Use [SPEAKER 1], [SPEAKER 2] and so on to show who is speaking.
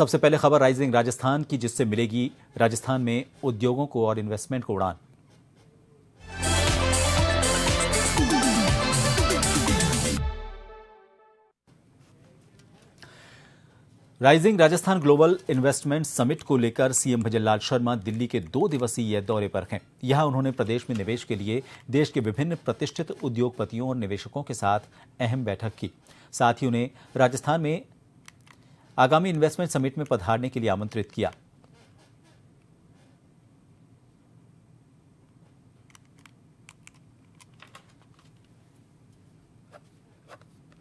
[SPEAKER 1] सबसे पहले खबर राइजिंग राजस्थान की जिससे मिलेगी राजस्थान में उद्योगों को और इन्वेस्टमेंट को उड़ान
[SPEAKER 2] rising Rajasthan
[SPEAKER 1] global investment summit को लेकर सीएम भजनलाल शर्मा दिल्ली के दो दिवसीय दौरे पर हैं यहां उन्होंने प्रदेश में निवेश के लिए देश के विभिन्न प्रतिष्ठित उद्योगपतियों और निवेशकों के साथ अहम बैठक की साथ ही उन्हें राजस्थान में आगामी इन्वेस्टमेंट समिट में पधारने के लिए आमंत्रित किया